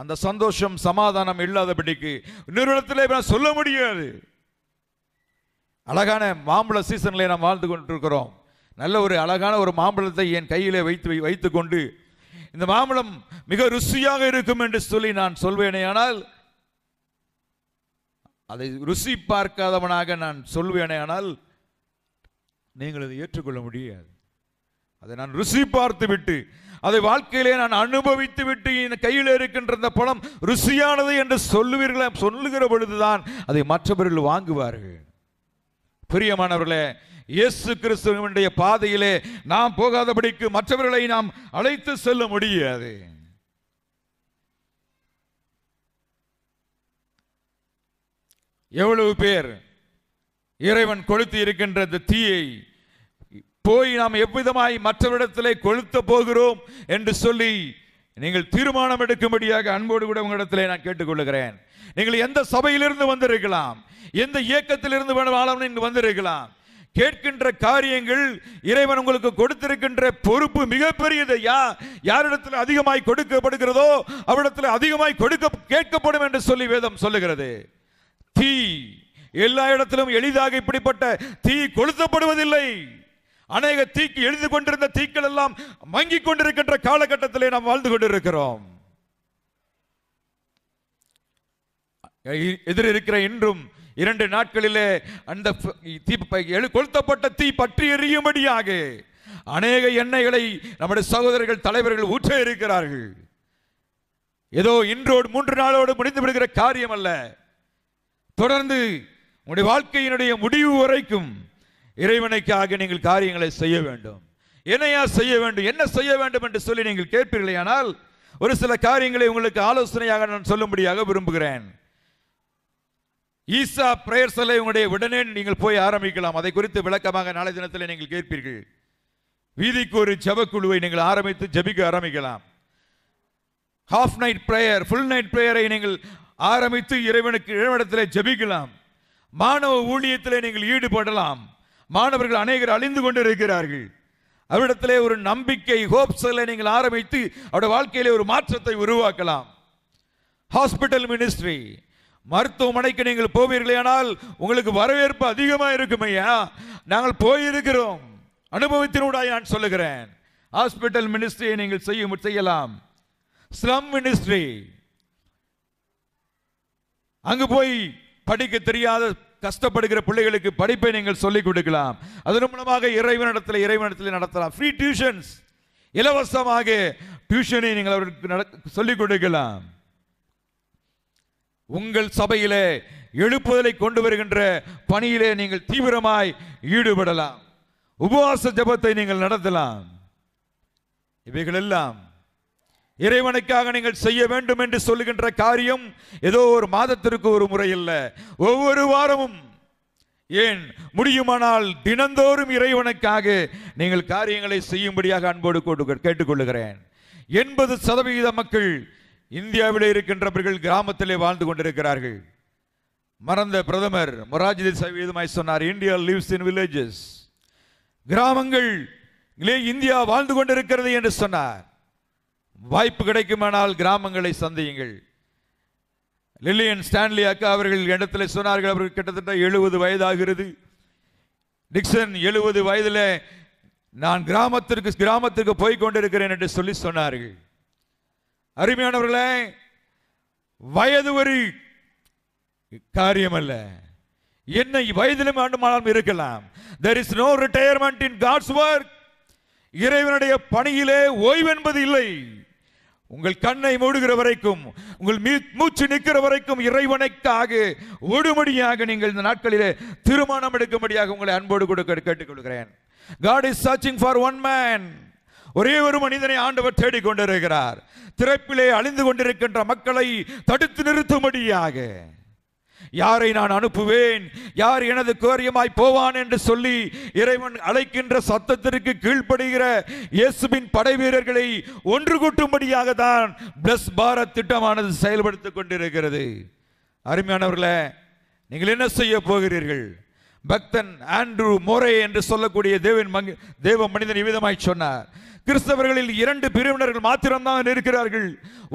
அந்த சந்தோஷம் சமாதானம் இல்லாதபடிக்கு இன்னொரு இடத்துல சொல்ல முடியாது அழகான மாம்பழ சீசனில் நாம் வாழ்ந்து கொண்டிருக்கிறோம் நல்ல ஒரு அழகான ஒரு மாம்பழத்தை என் கையிலே வைத்து வைத்து கொண்டு இந்த மாம்பழம் மிக ருசியாக இருக்கும் என்று சொல்லி நான் சொல்வேனேயானால் அதை ருசி பார்க்காதவனாக நான் சொல்வேனேயானால் நீங்கள் அதை ஏற்றுக்கொள்ள முடியாது அதை நான் ருசி பார்த்து விட்டு அதை வாழ்க்கையிலே நான் அனுபவித்து விட்டு என் கையில் இருக்கின்ற இந்த பழம் ருசியானது என்று சொல்லுவீர்களா சொல்லுகிற பொழுதுதான் அதை மற்றவர்கள் வாங்குவார்கள் பிரியமானவர்களே இயேசு கிறிஸ்துவனுடைய பாதையிலே நாம் போகாதபடிக்கு மற்றவர்களை நாம் அழைத்து செல்ல முடியாது எவ்வளவு பேர் இறைவன் கொளுத்தி இருக்கின்ற தீயை போய் நாம் எவ்விதமாய் மற்றவரிடத்திலே கொளுத்த போகிறோம் என்று சொல்லி நீங்கள் தீர்மானம் எடுக்கும்படியாக அன்போடு கூட உங்களிடத்தில் நான் கேட்டுக்கொள்கிறேன் நீங்கள் எந்த சபையிலிருந்து வந்திருக்கலாம் எந்த இயக்கத்திலிருந்து வேணும் நீங்கள் வந்திருக்கலாம் கேட்கின்ற காரியங்கள் இறைவன் உங்களுக்கு கொடுத்திருக்கின்ற பொறுப்பு மிகப்பெரியது யா யாரிடத்தில் அதிகமாய் கொடுக்கப்படுகிறதோ அவரிடத்தில் அதிகமாய் கொடுக்க கேட்கப்படும் என்று சொல்லி வேதம் சொல்லுகிறது தீ எல்லா இடத்திலும் எளிதாக இப்படிப்பட்ட தீ கொளுத்தப்படுவதில்லை அநேக தீக்கு எழுதி கொண்டிருந்த தீக்கள் எல்லாம் மங்கி கொண்டிருக்கின்ற காலகட்டத்திலே நாம் வாழ்ந்து கொண்டிருக்கிறோம் எதிர் இருக்கிற இன்றும் இரண்டு நாட்களிலே அந்த தீ கொளுத்தப்பட்ட தீ பற்றி எறியும்படியாக அநேக எண்ணெய்களை நம்முடைய சகோதரர்கள் தலைவர்கள் ஊற்ற இருக்கிறார்கள் ஏதோ இன்றோடு மூன்று நாளோடு முடிந்து விடுகிற காரியம் அல்ல தொடர்ந்து உங்களுடைய வாழ்க்கையினுடைய முடிவு வரைக்கும் இறைவனைக்காக நீங்கள் காரியங்களை செய்ய வேண்டும் என்னையா செய்ய வேண்டும் என்ன செய்ய வேண்டும் என்று சொல்லி நீங்கள் கேட்பீர்களே ஆனால் ஒரு சில காரியங்களை உங்களுக்கு ஆலோசனையாக நான் சொல்லும்படியாக விரும்புகிறேன் ஈசா பிரேயர் சலை உங்களுடைய உடனே நீங்கள் போய் ஆரம்பிக்கலாம் அதை குறித்து விளக்கமாக நாளை தினத்தில் நீங்கள் கேட்பீர்கள் வீதிக்கு ஒரு ஜபக்குழுவை நீங்கள் ஆரம்பித்து ஜபிக்க ஆரம்பிக்கலாம் half night prayer full night பிரேயரை நீங்கள் ஆரம்பித்து இறைவனுக்கு இறைவனத்தில் ஜபிக்கலாம் மாணவ ஊழியத்தில் நீங்கள் ஈடுபடலாம் மாணவர்கள் அநேகர் அழிந்து கொண்டிருக்கிறார்கள் அவரிடத்திலே ஒரு நம்பிக்கை ஹோப்ஸில் நீங்கள் ஆரம்பித்து அவருடைய வாழ்க்கையிலே ஒரு மாற்றத்தை உருவாக்கலாம் ஹாஸ்பிட்டல் மினிஸ்ட்ரி மருத்துவமனைக்கு நீங்கள் போவீர்களே ஆனால் உங்களுக்கு வரவேற்பு அதிகமாக இருக்கும் ஐயா நாங்கள் போயிருக்கிறோம் அனுபவத்தினூடாய் நான் சொல்லுகிறேன் ஹாஸ்பிட்டல் மினிஸ்ட்ரியை நீங்கள் செய்ய செய்யலாம் ஸ்லம் மினிஸ்ட்ரி அங்கு போய் படிக்க தெரியாத கஷ்டப்படுகிற பிள்ளைகளுக்கு படிப்பை நீங்கள் சொல்லிக் கொடுக்கலாம் அதன் மூலமாக இறைவனிடத்தில் இறைவனிடத்தில் நடத்தலாம் ஃப்ரீ டியூஷன்ஸ் இலவசமாக டியூஷனை நீங்கள் அவர்களுக்கு சொல்லிக் கொடுக்கலாம் உங்கள் சபையிலே எழுப்புதலை கொண்டு வருகின்ற பணியிலே நீங்கள் தீவிரமாய் ஈடுபடலாம் உபவாச ஜபத்தை நீங்கள் நடத்தலாம் இவைகளெல்லாம் இறைவனுக்காக நீங்கள் செய்ய வேண்டும் என்று சொல்லுகின்ற காரியம் ஏதோ ஒரு மாதத்திற்கு ஒரு முறை இல்ல ஒவ்வொரு வாரமும் ஏன் முடியுமானால் தினந்தோறும் இறைவனுக்காக நீங்கள் காரியங்களை செய்யும்படியாக அன்போடு கேட்டுக்கொள்ளுகிறேன் எண்பது சதவிகித மக்கள் இந்தியாவில் இருக்கின்றவர்கள் கிராமத்திலே வாழ்ந்து கொண்டிருக்கிறார்கள் மறந்த பிரதமர் மொராஜி சதவீதமாய் சொன்னார் இந்தியா லிவ்ஸ் இன் வில்லேஜஸ் கிராமங்கள் இந்தியா வாழ்ந்து கொண்டிருக்கிறது என்று சொன்னார் வாய்ப்பு கிடைக்குமானால் கிராமங்களை சந்தியுங்கள் லில்லியன் ஸ்டான்லி அக்கா அவர்கள் இடத்துல சொன்னார்கள் அவர்கள் கிட்டத்தட்ட எழுபது வயதாகிறது டிக்சன் எழுபது வயதில் நான் கிராமத்திற்கு கிராமத்திற்கு போய் கொண்டிருக்கிறேன் என்று சொல்லி சொன்னார்கள் அருமையானவர்களே வயது ஒரு காரியம் அல்ல என்ன வயதிலும் வேண்டுமானாலும் இருக்கலாம் there is no retirement in God's work இறைவனுடைய பணியிலே ஓய்வென்பது இல்லை உங்கள் கண்ணை மூடுகிற வரைக்கும் உங்கள் மூச்சு நிற்கிற வரைக்கும் இறைவனைக்காக ஒடுமடியாக நீங்கள் இந்த நாட்களிலே திருமணம் எடுக்கும்படியாக உங்களை அன்போடு கொடுக்க கேட்டுக்கொள்கிறேன் God is searching for one man ஒரே ஒரு மனிதனை ஆண்டவர் தேடிக்கொண்டிருக்கிறார் திறப்பிலே அழிந்து கொண்டிருக்கின்ற மக்களை தடுத்து நிறுத்தும்படியாக யாரை நான் அனுப்புவேன் யார் எனது கோரியமாய் போவான் என்று சொல்லி இறைவன் அழைக்கின்ற சத்தத்திற்கு கீழ்ப்படுகிற இயேசுவின் படை வீரர்களை ஒன்று கூட்டும்படியாக தான் பிளஸ் பாரத் திட்டமானது செயல்படுத்திக் கொண்டிருக்கிறது அருமையானவர்களே நீங்கள் என்ன செய்ய போகிறீர்கள் பக்தன் ஆண்ட்ரூ மோரே என்று சொல்லக்கூடிய தேவன் தேவ மனிதன் விதமாய் சொன்னார் கிறிஸ்தவர்களில் இரண்டு பிரிவினர்கள் மாத்திரம்தான் இருக்கிறார்கள்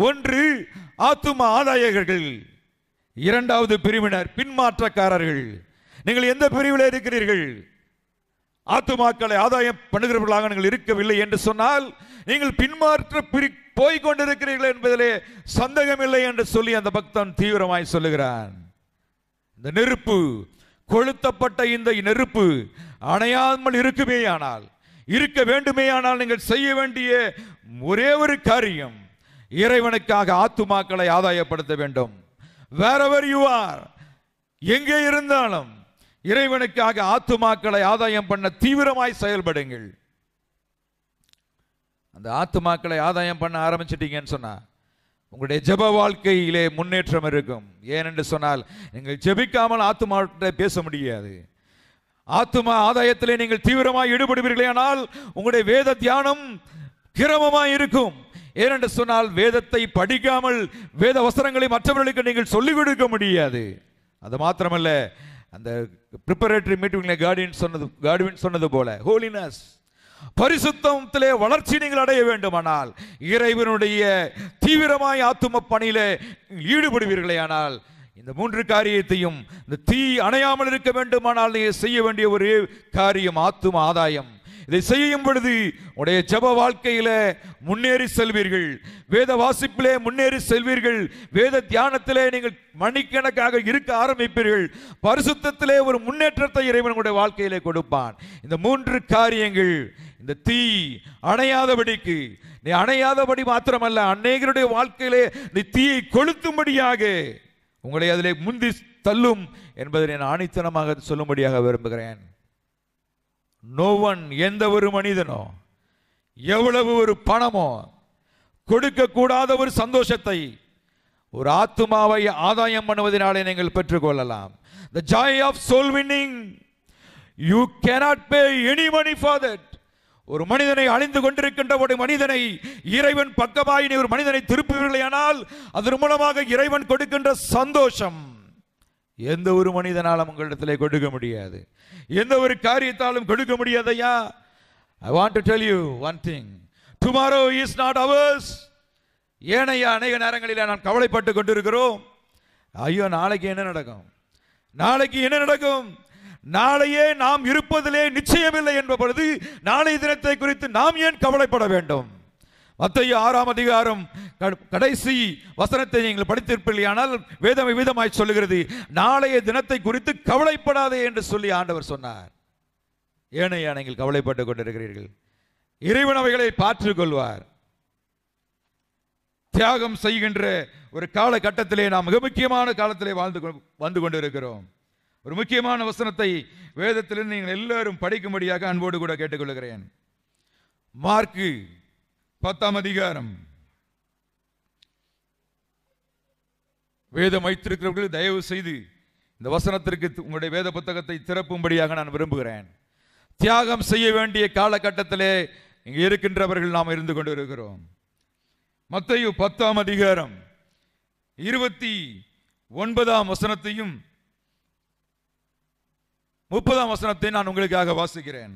ஒன்று ஆத்தும ஆதாயகர்கள் இரண்டாவது பிரிவினர் பின்மாற்றக்காரர்கள் நீங்கள் எந்த பிரிவில் இருக்கிறீர்கள் ஆத்துமாக்களை ஆதாயம் பண்ணுகிறவர்களாக நீங்கள் இருக்கவில்லை என்று சொன்னால் நீங்கள் பின்மாற்ற பிரி போய்கொண்டிருக்கிறீர்கள் என்பதிலே சந்தேகமில்லை என்று சொல்லி அந்த பக்தன் தீவிரமாய் சொல்லுகிறான் இந்த நெருப்பு கொளுத்தப்பட்ட இந்த நெருப்பு அணையாமல் இருக்குமே ஆனால் இருக்க வேண்டுமே ஆனால் நீங்கள் செய்ய வேண்டிய ஒரே ஒரு காரியம் இறைவனுக்காக ஆத்துமாக்களை ஆதாயப்படுத்த வேண்டும் வேறவர் யூஆர் எங்கே இருந்தாலும் இறைவனுக்காக ஆத்துமாக்களை ஆதாயம் பண்ண தீவிரமாய் செயல்படுங்கள் அந்த ஆத்துமாக்களை ஆதாயம் பண்ண ஆரம்பிச்சிட்டீங்கன்னு சொன்னா உங்களுடைய ஜெப வாழ்க்கையிலே முன்னேற்றம் இருக்கும் ஏனென்று சொன்னால் நீங்கள் ஜெபிக்காமல் ஆத்துமாட்ட பேச முடியாது ஆத்துமா ஆதாயத்திலே நீங்கள் தீவிரமாக ஈடுபடுவீர்களே ஆனால் உங்களுடைய வேத தியானம் கிரமமாக இருக்கும் ஏனென்று சொன்னால் வேதத்தை படிக்காமல் வேத வசனங்களை மற்றவர்களுக்கு நீங்கள் சொல்லிக் கொடுக்க முடியாது அது மாத்திரமல்ல அந்த ப்ரிப்பரேட்டரி மீட்டிங்ல கார்டியன் சொன்னது கார்டுவின் சொன்னது போல ஹோலினஸ் பரிசுத்தத்திலே வளர்ச்சி நீங்கள் அடைய வேண்டுமானால் இறைவனுடைய தீவிரமாய் ஆத்தும பணியில ஈடுபடுவீர்களே ஆனால் இந்த மூன்று காரியத்தையும் இந்த தீ அணையாமல் இருக்க வேண்டுமானால் நீங்கள் செய்ய வேண்டிய ஒரு காரியம் ஆத்தும ஆதாயம் இதை செய்யும் பொழுது உடைய ஜப வாழ்க்கையில முன்னேறி செல்வீர்கள் வேத வாசிப்பிலே முன்னேறி செல்வீர்கள் வேத தியானத்திலே நீங்கள் மணிக்கணக்காக இருக்க ஆரம்பிப்பீர்கள் பரிசுத்திலே ஒரு முன்னேற்றத்தை இறைவனுடைய வாழ்க்கையிலே கொடுப்பான் இந்த மூன்று காரியங்கள் இந்த தீ அணையாதபடிக்கு நீ அணையாதபடி மாத்திரமல்ல அநேகருடைய வாழ்க்கையிலே நீ தீயை கொளுத்தும்படியாக உங்களை அதிலே முந்தி தள்ளும் என்பதை நான் ஆணித்தனமாக சொல்லும்படியாக விரும்புகிறேன் நோவன் எந்த ஒரு மனிதனோ எவ்வளவு ஒரு பணமோ கொடுக்கக்கூடாத ஒரு சந்தோஷத்தை ஒரு ஆத்மாவை ஆதாயம் பண்ணுவதனாலே நீங்கள் பெற்றுக்கொள்ளலாம் the joy of soul winning you cannot pay any money for that ஒரு மனிதனை அழிந்து கொண்டிருக்கின்ற ஒரு மனிதனை இறைவன் பக்கமாயினி ஒரு மனிதனை ஆனால் அதன் மூலமாக இறைவன் கொடுக்கின்ற சந்தோஷம் எந்த ஒரு மனிதனாலும் உங்களிடத்தில் கொடுக்க முடியாது எந்த ஒரு காரியத்தாலும் கொடுக்க முடியாது ஐயா I want to tell you one thing tomorrow is not ours ஏனையா அநேக நேரங்களில் நாம் கவலைப்பட்டு கொண்டிருக்கிறோம் ஐயோ நாளைக்கு என்ன நடக்கும் நாளைக்கு என்ன நடக்கும் நாளையே நாம் இருப்பதிலே நிச்சயமில்லை என்ப பொழுது நாளைய தினத்தை குறித்து நாம் ஏன் கவலைப்பட வேண்டும் மத்திய ஆறாம் அதிகாரம் கடைசி வசனத்தை நீங்கள் படித்திருப்பீர்கள் ஆனால் வேதம் விதமாய் சொல்லுகிறது நாளைய தினத்தை குறித்து கவலைப்படாதே என்று சொல்லி ஆண்டவர் சொன்னார் ஏனையா நீங்கள் கவலைப்பட்டு கொண்டிருக்கிறீர்கள் இறைவனவைகளை பார்த்துக் கொள்வார் தியாகம் செய்கின்ற ஒரு காலகட்டத்திலே நாம் மிக முக்கியமான காலத்திலே வாழ்ந்து வந்து கொண்டிருக்கிறோம் ஒரு முக்கியமான வசனத்தை வேதத்திலிருந்து நீங்கள் எல்லாரும் படிக்கும்படியாக அன்போடு கூட கேட்டுக்கொள்கிறேன் மார்க்கு பத்தாம் அதிகாரம் வேதம் வைத்திருக்கிறவர்கள் தயவு செய்து இந்த வசனத்திற்கு உங்களுடைய வேத புத்தகத்தை திறப்பும்படியாக நான் விரும்புகிறேன் தியாகம் செய்ய வேண்டிய காலகட்டத்திலே இங்கே இருக்கின்றவர்கள் நாம் இருந்து கொண்டு இருக்கிறோம் மத்தையு பத்தாம் அதிகாரம் இருபத்தி ஒன்பதாம் வசனத்தையும் முப்பதாம் வசனத்தை நான் உங்களுக்காக வாசிக்கிறேன்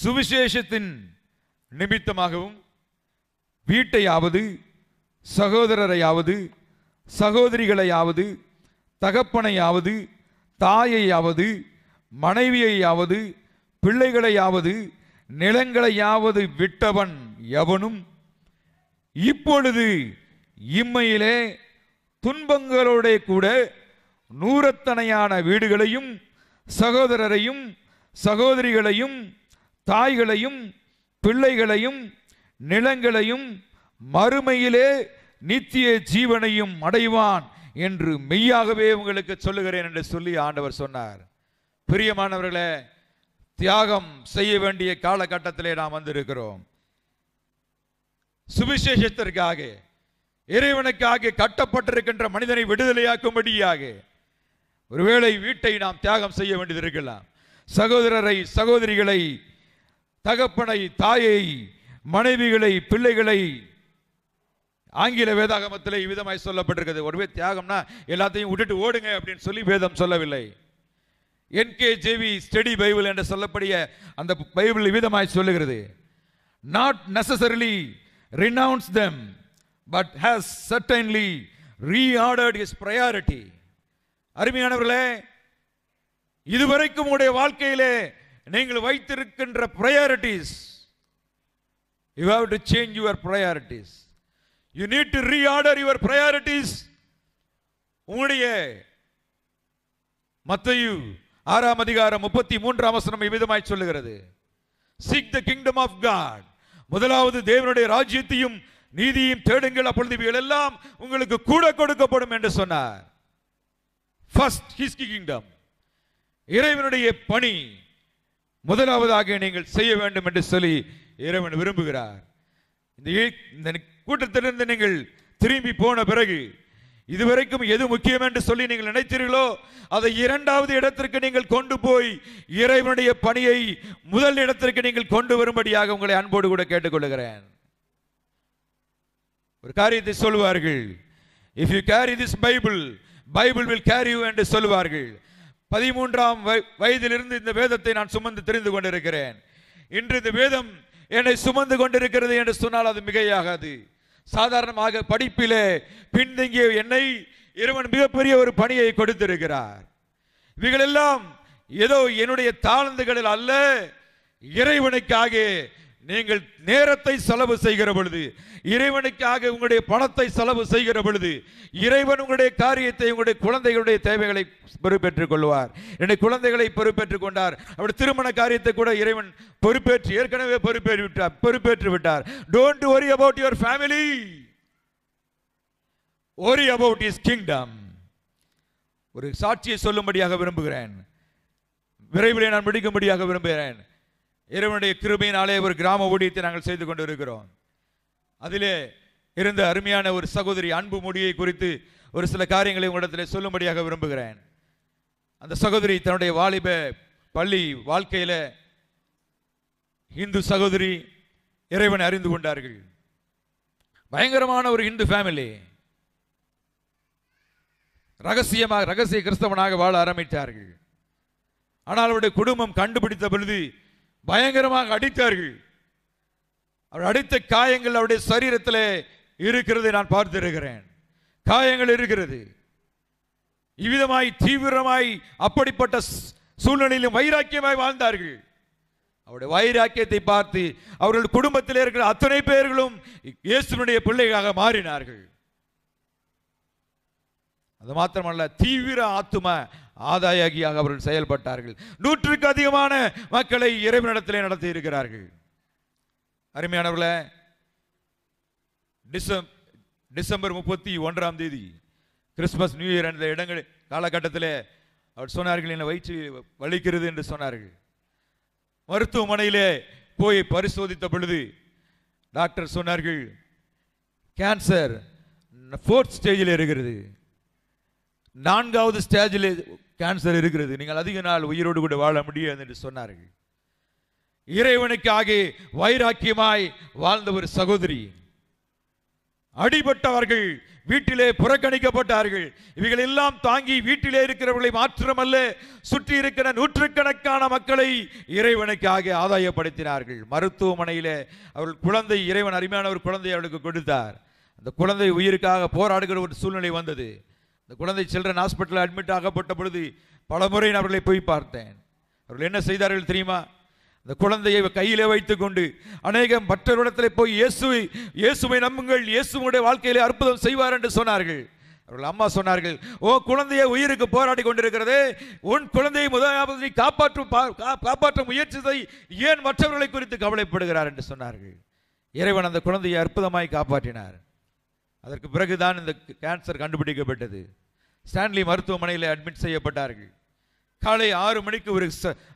சுவிசேஷத்தின் நிமித்தமாகவும் வீட்டையாவது சகோதரரையாவது சகோதரிகளையாவது தகப்பனையாவது தாயையாவது மனைவியையாவது பிள்ளைகளையாவது நிலங்களையாவது விட்டவன் எவனும் இப்பொழுது இம்மையிலே துன்பங்களோட கூட நூறத்தனையான வீடுகளையும் சகோதரரையும் சகோதரிகளையும் தாய்களையும் பிள்ளைகளையும் நிலங்களையும் மறுமையிலே நித்திய ஜீவனையும் அடைவான் என்று மெய்யாகவே உங்களுக்கு சொல்லுகிறேன் என்று சொல்லி ஆண்டவர் சொன்னார் பிரியமானவர்களே தியாகம் செய்ய வேண்டிய காலகட்டத்திலே நாம் வந்திருக்கிறோம் சுவிசேஷத்திற்காக இறைவனுக்காக கட்டப்பட்டிருக்கின்ற மனிதனை விடுதலையாக்கும்படியாக ஒருவேளை வீட்டை நாம் தியாகம் செய்ய வேண்டியது இருக்கலாம் சகோதரரை சகோதரிகளை தகப்பனை தாயை மனைவிகளை பிள்ளைகளை ஆங்கில வேதாகமத்தில் இவ்விதமாய் சொல்லப்பட்டிருக்கிறது ஒருவே தியாகம்னா எல்லாத்தையும் விட்டுட்டு ஓடுங்க அப்படின்னு சொல்லி வேதம் சொல்லவில்லை என்கே ஜேவி ஸ்டடி பைபிள் என்று சொல்லப்படிய அந்த பைபிள் விதமாய் சொல்லுகிறது not necessarily renounce them but has certainly reordered his priority அருமையானவர்களே இதுவரைக்கும் உடைய வாழ்க்கையிலே நீங்கள் வைத்திருக்கின்ற priorities you have to change your priorities you need to reorder your priorities உங்களுடைய மத்தையு ஆறாம் அதிகாரம் முப்பத்தி மூன்றாம் அவசரம் இவ்விதமாய் சொல்லுகிறது seek the kingdom of God முதலாவது தேவனுடைய ராஜ்யத்தையும் நீதியும் தேடுங்கள் அப்பொழுது இவைகள் எல்லாம் உங்களுக்கு கூட கொடுக்கப்படும் என்று சொன்னார் ஃபர்ஸ்ட் ஹிஸ்கி கிங்டம் இறைவனுடைய பணி முதலாவதாக நீங்கள் செய்ய வேண்டும் என்று சொல்லி இறைவன் விரும்புகிறார் இந்த கூட்டத்திலிருந்து நீங்கள் திரும்பி போன பிறகு இதுவரைக்கும் எது முக்கியம் என்று சொல்லி நீங்கள் நினைத்தீர்களோ அதை இரண்டாவது இடத்திற்கு நீங்கள் கொண்டு போய் இறைவனுடைய பணியை முதல் இடத்திற்கு நீங்கள் கொண்டு வரும்படியாக உங்களை அன்போடு கூட கேட்டுக்கொள்கிறேன் ஒரு காரியத்தை சொல்லுவார்கள் if you carry this Bible Bible will carry you என்று சொல்லுவார்கள் பதிமூன்றாம் வயதிலிருந்து இந்த வேதத்தை நான் சுமந்து தெரிந்து கொண்டிருக்கிறேன் இன்று இந்த வேதம் என்னை சுமந்து கொண்டிருக்கிறது என்று சொன்னால் அது மிகையாகாது சாதாரணமாக படிப்பிலே பின்தங்கிய என்னை இறைவன் மிகப்பெரிய ஒரு பணியை கொடுத்திருக்கிறார் இவைகளெல்லாம் ஏதோ என்னுடைய தாழ்ந்துகளில் அல்ல இறைவனுக்காக நீங்கள் நேரத்தை செலவு செய்கிற பொழுது இறைவனுக்காக உங்களுடைய பணத்தை செலவு செய்கிற பொழுது இறைவன் உங்களுடைய காரியத்தை உங்களுடைய குழந்தைகளுடைய தேவைகளை பொறுப்பேற்றுக் கொள்வார் என்னுடைய குழந்தைகளை பொறுப்பேற்றுக் கொண்டார் அவருடைய திருமண காரியத்தை கூட இறைவன் பொறுப்பேற்று ஏற்கனவே பொறுப்பேற்று விட்டார் பொறுப்பேற்று விட்டார் don't worry about your family worry about his kingdom ஒரு சாட்சியை சொல்லும்படியாக விரும்புகிறேன் விரைவில் நான் முடிக்கும்படியாக விரும்புகிறேன் இறைவனுடைய கிருபையினாலே ஒரு கிராம ஊழியத்தை நாங்கள் செய்து கொண்டு இருக்கிறோம் அதிலே இருந்த அருமையான ஒரு சகோதரி அன்பு மொழியை குறித்து ஒரு சில காரியங்களை உங்களிடத்தில் சொல்லும்படியாக விரும்புகிறேன் அந்த சகோதரி தன்னுடைய வாலிப பள்ளி வாழ்க்கையில் இந்து சகோதரி இறைவனை அறிந்து கொண்டார்கள் பயங்கரமான ஒரு இந்து ஃபேமிலி ரகசியமாக ரகசிய கிறிஸ்தவனாக வாழ ஆரம்பித்தார்கள் ஆனால் அவருடைய குடும்பம் கண்டுபிடித்த பொழுது பயங்கரமாக அடித்தார்கள் அவர் அடித்த காயங்கள் அவருடைய சரீரத்தில் இருக்கிறது நான் பார்த்திருக்கிறேன் காயங்கள் இருக்கிறது இவ்விதமாய் தீவிரமாய் அப்படிப்பட்ட சூழ்நிலையிலும் வைராக்கியமாய் வாழ்ந்தார்கள் அவருடைய வைராக்கியத்தை பார்த்து அவர்கள் குடும்பத்தில் இருக்கிற அத்தனை பேர்களும் இயேசுனுடைய பிள்ளைகளாக மாறினார்கள் அது மாத்திரமல்ல தீவிர ஆத்தும ஆதாயாகியாக அவர்கள் செயல்பட்டார்கள் நூற்றுக்கு அதிகமான மக்களை இறைவனிடத்திலே நடத்தி இருக்கிறார்கள் அருமையானவர்களே டிசம் டிசம்பர் முப்பத்தி ஒன்றாம் தேதி கிறிஸ்மஸ் நியூ இயர் என்ற இடங்கள் காலகட்டத்தில் அவர் சொன்னார்கள் என்னை வயிற்று வலிக்கிறது என்று சொன்னார்கள் மருத்துவமனையிலே போய் பரிசோதித்த பொழுது டாக்டர் சொன்னார்கள் கேன்சர் ஃபோர்த் ஸ்டேஜில் இருக்கிறது நான்காவது ஸ்டேஜில் கேன்சர் இருக்கிறது நீங்கள் அதிக நாள் உயிரோடு கூட வாழ முடியாது என்று சொன்னார்கள் இறைவனுக்காக வைராக்கியமாய் வாழ்ந்த ஒரு சகோதரி அடிபட்டவர்கள் வீட்டிலே புறக்கணிக்கப்பட்டார்கள் இவைகள் எல்லாம் தாங்கி வீட்டிலே இருக்கிறவர்களை மாற்றமல்ல சுற்றி இருக்கிற நூற்றுக்கணக்கான மக்களை இறைவனுக்காக ஆதாயப்படுத்தினார்கள் மருத்துவமனையில் அவர்கள் குழந்தை இறைவன் அருமையான ஒரு குழந்தை அவளுக்கு கொடுத்தார் அந்த குழந்தை உயிருக்காக போராடுகிற ஒரு சூழ்நிலை வந்தது இந்த குழந்தை சில்ட்ரன் ஹாஸ்பிட்டலில் அட்மிட் ஆகப்பட்ட பொழுது பல முறை அவர்களை போய் பார்த்தேன் அவர்கள் என்ன செய்தார்கள் தெரியுமா அந்த குழந்தையை கையிலே வைத்துக்கொண்டு அநேகம் இடத்துல போய் இயேசுவை இயேசுவை நம்புங்கள் இயேசுவோடைய வாழ்க்கையிலே அற்புதம் செய்வார் என்று சொன்னார்கள் அவர்கள் அம்மா சொன்னார்கள் ஓ குழந்தைய உயிருக்கு போராடி கொண்டிருக்கிறது உன் குழந்தையை முதலாவது நீ காப்பாற்றும் காப்பாற்ற முயற்சிதை ஏன் மற்றவர்களை குறித்து கவலைப்படுகிறார் என்று சொன்னார்கள் இறைவன் அந்த குழந்தையை அற்புதமாய் காப்பாற்றினார் அதற்கு பிறகுதான் இந்த கேன்சர் கண்டுபிடிக்கப்பட்டது ஸ்டான்லி மருத்துவமனையில் அட்மிட் செய்யப்பட்டார்கள் காலை ஆறு மணிக்கு ஒரு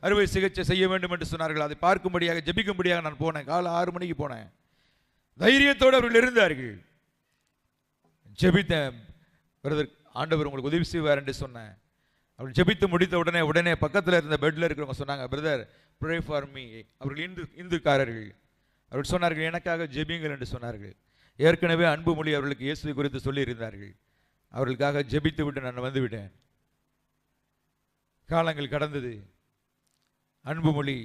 அறுவை சிகிச்சை செய்ய வேண்டும் என்று சொன்னார்கள் அதை பார்க்கும்படியாக ஜபிக்கும்படியாக நான் போனேன் காலை ஆறு மணிக்கு போனேன் தைரியத்தோடு அவர்கள் இருந்தார்கள் ஜெபித்தேன் பிரதர் ஆண்டவர் உங்களுக்கு உதவி செய்வார் என்று சொன்னேன் அவர்கள் ஜெபித்து முடித்த உடனே உடனே பக்கத்தில் இருந்த பெட்டில் இருக்கிறவங்க சொன்னாங்க பிரதர் ப்ரே ஃபார் மீ அவர்கள் இந்து இந்துக்காரர்கள் அவர்கள் சொன்னார்கள் எனக்காக ஜெபிங்கள் என்று சொன்னார்கள் ஏற்கனவே அன்புமொழி அவர்களுக்கு இயேசு குறித்து சொல்லியிருந்தார்கள் அவர்களுக்காக ஜெபித்து விட்டு நான் வந்துவிட்டேன் காலங்கள் கடந்தது அன்புமொழி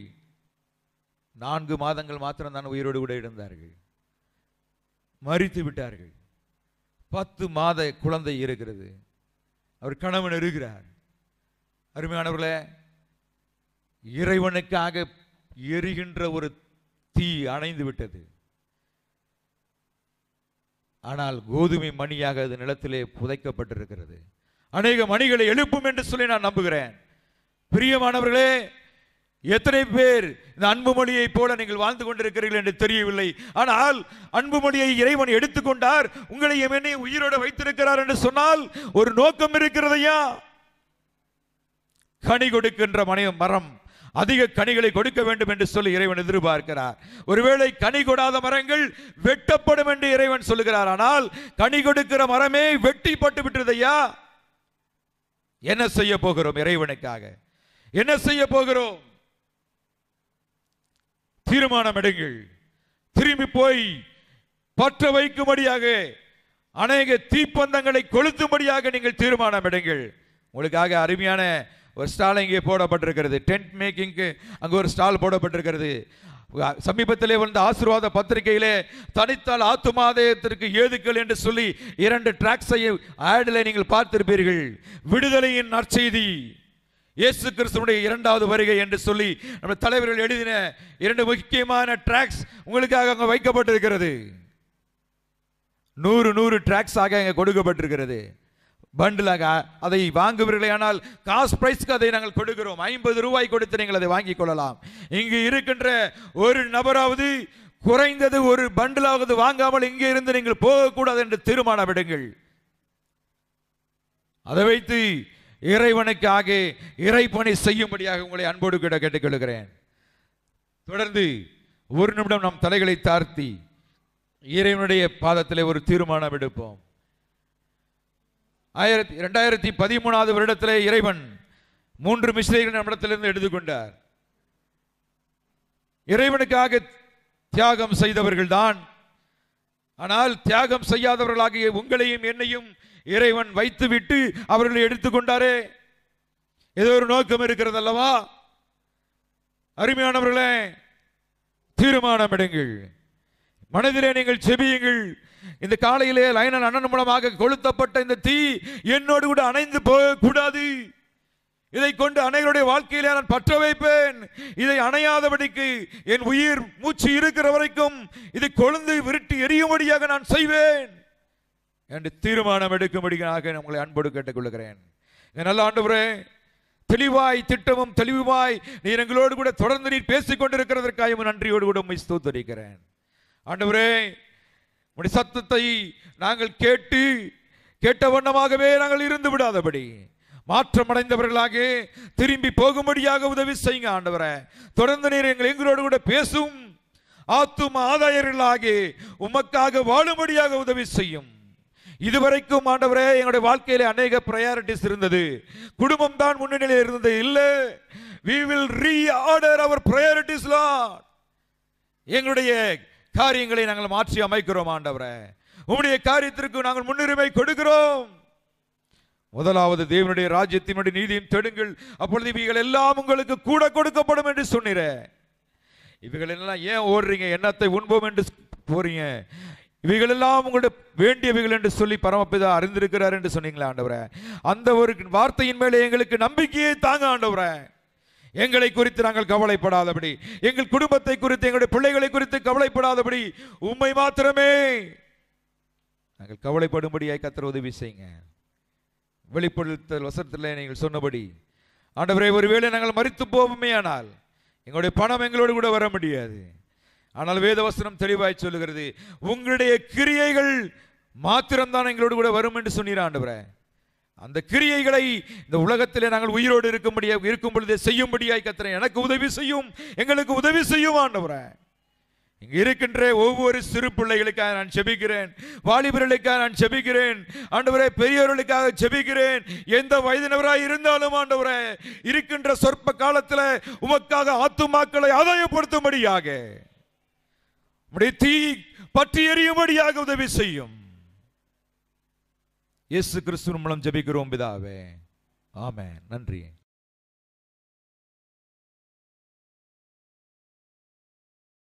நான்கு மாதங்கள் மாத்திரம்தான் உயிரோடு கூட இருந்தார்கள் மறித்து விட்டார்கள் பத்து மாத குழந்தை இருக்கிறது அவர் கணவன் இருக்கிறார் அருமையானவர்களே இறைவனுக்காக எரிகின்ற ஒரு தீ அணைந்து விட்டது ஆனால் கோதுமை மணியாக அது நிலத்திலே புதைக்கப்பட்டிருக்கிறது அநேக மணிகளை எழுப்பும் என்று சொல்லி நான் நம்புகிறேன் பிரியமானவர்களே எத்தனை பேர் இந்த அன்பு மொழியை போல நீங்கள் வாழ்ந்து கொண்டிருக்கிறீர்கள் என்று தெரியவில்லை ஆனால் அன்பு மொழியை இறைவன் எடுத்துக்கொண்டார் உங்களை என்னை உயிரோடு வைத்திருக்கிறார் என்று சொன்னால் ஒரு நோக்கம் இருக்கிறதையா கனி கொடுக்கின்ற மனித மரம் அதிக கனிகளை கொடுக்க வேண்டும் என்று சொல்லி இறைவன் எதிர்பார்க்கிறார் ஒருவேளை கனி கொடாத மரங்கள் வெட்டப்படும் என்று இறைவன் சொல்லுகிறார் ஆனால் கனி கொடுக்கிற மரமே வெட்டி பட்டு என்ன செய்ய போகிறோம் இறைவனுக்காக என்ன செய்ய போகிறோம் தீர்மானம் எடுங்கள் திரும்பி போய் பற்ற வைக்கும்படியாக அநேக தீப்பந்தங்களை கொளுத்தும்படியாக நீங்கள் தீர்மானம் எடுங்கள் உங்களுக்காக அருமையான ஒரு ஸ்டால் இங்கே போடப்பட்டிருக்கிறது டென்ட் மேக்கிங்க்கு அங்கே ஒரு ஸ்டால் போடப்பட்டிருக்கிறது சமீபத்திலே வந்த ஆசீர்வாத பத்திரிகையிலே தனித்தால் ஆத்துமாதயத்திற்கு ஏதுக்கள் என்று சொல்லி இரண்டு டிராக்ஸை ஆடில் நீங்கள் பார்த்திருப்பீர்கள் விடுதலையின் நற்செய்தி இயேசு கிறிஸ்துவனுடைய இரண்டாவது வருகை என்று சொல்லி நம்ம தலைவர்கள் எழுதின இரண்டு முக்கியமான டிராக்ஸ் உங்களுக்காக அங்கே வைக்கப்பட்டிருக்கிறது நூறு நூறு டிராக்ஸாக இங்கே கொடுக்கப்பட்டிருக்கிறது பண்டிலாக அதை வாங்குவீர்களே ஆனால் காசு பிரைஸ்க்கு அதை நாங்கள் கொடுக்கிறோம் ஐம்பது ரூபாய் கொடுத்து நீங்கள் அதை வாங்கிக் கொள்ளலாம் இங்கு இருக்கின்ற ஒரு நபராவது குறைந்தது ஒரு பண்டிலாவது வாங்காமல் இங்கே இருந்து நீங்கள் போகக்கூடாது என்று தீர்மானம் விடுங்கள் அதை வைத்து இறைவனுக்காக இறைப்பணி செய்யும்படியாக உங்களை அன்போடு கிட்ட கேட்டுக்கொள்கிறேன் தொடர்ந்து ஒரு நிமிடம் நம் தலைகளை தாழ்த்தி இறைவனுடைய பாதத்தில் ஒரு தீர்மானம் எடுப்போம் ஆயிரத்தி ரெண்டாயிரத்தி பதிமூணாவது வருடத்திலே இறைவன் மூன்று மிஸ்ரீகள் நம்மிடத்திலிருந்து எடுத்துக்கொண்டார் இறைவனுக்காக தியாகம் செய்தவர்கள்தான் ஆனால் தியாகம் செய்யாதவர்களாகிய உங்களையும் என்னையும் இறைவன் வைத்துவிட்டு அவர்களை எடுத்துக்கொண்டாரே ஏதோ ஒரு நோக்கம் இருக்கிறது அல்லவா அருமையானவர்களே தீர்மானம் எடுங்கள் மனதிலே நீங்கள் செபியுங்கள் இந்த காலையிலே லைனன் அண்ணன் மூலமாக கொளுத்தப்பட்ட இந்த தீ என்னோடு கூட அணைந்து போகக்கூடாது இதை கொண்டு அனைவருடைய வாழ்க்கையிலே நான் பற்ற வைப்பேன் இதை அணையாதபடிக்கு என் உயிர் மூச்சு இருக்கிற வரைக்கும் இதை கொழுந்து விருட்டி எரியும்படியாக நான் செய்வேன் என்று தீர்மானம் எடுக்கும்படியாக உங்களை அன்போடு கேட்டுக்கொள்கிறேன் நல்ல ஆண்டு தெளிவாய் திட்டமும் தெளிவுமாய் நீர் எங்களோடு கூட தொடர்ந்து நீர் பேசிக் கொண்டிருக்கிறதற்காக நன்றியோடு கூட உண்மை ஸ்தூத்தரிக்கிறேன் ஆண்டவரே உடைய சத்தத்தை நாங்கள் கேட்டு கேட்ட வண்ணமாகவே நாங்கள் இருந்து விடாதபடி மாற்றமடைந்தவர்களாக திரும்பி போகும்படியாக உதவி செய்யுங்க ஆண்டவரை தொடர்ந்து நீர் எங்கள் எங்களோடு கூட பேசும் ஆத்தும் ஆதாயர்களாக உமக்காக வாழும்படியாக உதவி செய்யும் இதுவரைக்கும் ஆண்டவரே எங்களுடைய வாழ்க்கையில் அநேக ப்ரையாரிட்டிஸ் இருந்தது குடும்பம் தான் முன்னணியில் இருந்தது இல்லை வி வில் ரீ ஆர்டர் அவர் ப்ரையாரிட்டிஸ்லாம் எங்களுடைய காரியங்களை நாங்கள் மாற்றி அமைக்கிறோம் ஆண்டவரே உம்முடைய காரியத்திற்கு நாங்கள் முன்னுரிமை கொடுக்கிறோம் முதலாவது தேவனுடைய ராஜ்யத்தினுடைய நீதியும் தெடுங்கள் அப்பொழுது இவைகள் எல்லாம் உங்களுக்கு கூட கொடுக்கப்படும் என்று சொன்னீர இவைகள் எல்லாம் ஏன் ஓடுறீங்க என்னத்தை உண்போம் என்று போறீங்க எல்லாம் உங்களுடைய வேண்டியவைகள் என்று சொல்லி பரமப்பிதா அறிந்திருக்கிறார் என்று சொன்னீங்களா ஆண்டவரே அந்த ஒரு வார்த்தையின் மேலே எங்களுக்கு நம்பிக்கையை தாங்க ஆண்டவரே எங்களை குறித்து நாங்கள் கவலைப்படாதபடி எங்கள் குடும்பத்தை குறித்து எங்களுடைய பிள்ளைகளை குறித்து கவலைப்படாதபடி உண்மை மாத்திரமே நாங்கள் கவலைப்படும்படியாய் கத்திர உதவி செய்யுங்க வெளிப்படுத்தல் வசத்தில் நீங்கள் சொன்னபடி ஆண்டவரே ஒருவேளை நாங்கள் மறித்து போவோமே ஆனால் எங்களுடைய பணம் எங்களோடு கூட வர முடியாது ஆனால் வேதவசனம் தெளிவாய் சொல்லுகிறது உங்களுடைய கிரியைகள் மாத்திரம்தான் எங்களோடு கூட வரும் என்று சொன்னீர் ஆண்டவரே அந்த கிரியைகளை இந்த உலகத்தில் நாங்கள் உயிரோடு இருக்கும்படியாக இருக்கும் பொழுதே செய்யும்படியாய் கத்துறேன் எனக்கு உதவி செய்யும் எங்களுக்கு உதவி செய்யும் ஆண்டவரேன் இங்கு இருக்கின்ற ஒவ்வொரு சிறு பிள்ளைகளுக்காக நான் செபிக்கிறேன் வாலிபர்களுக்காக நான் செபிக்கிறேன் ஆண்டவரே பெரியவர்களுக்காக செபிக்கிறேன் எந்த வயதினவராக இருந்தாலும் ஆண்டவரே இருக்கின்ற சொற்ப காலத்தில் உமக்காக ஆத்துமாக்களை ஆதாயப்படுத்தும்படியாக தீ பற்றி எறியும்படியாக உதவி செய்யும் இயேசு கிறிஸ்துவின் மூலம் ஜபிக்கிறோம் பிதாவே ஆமே நன்றி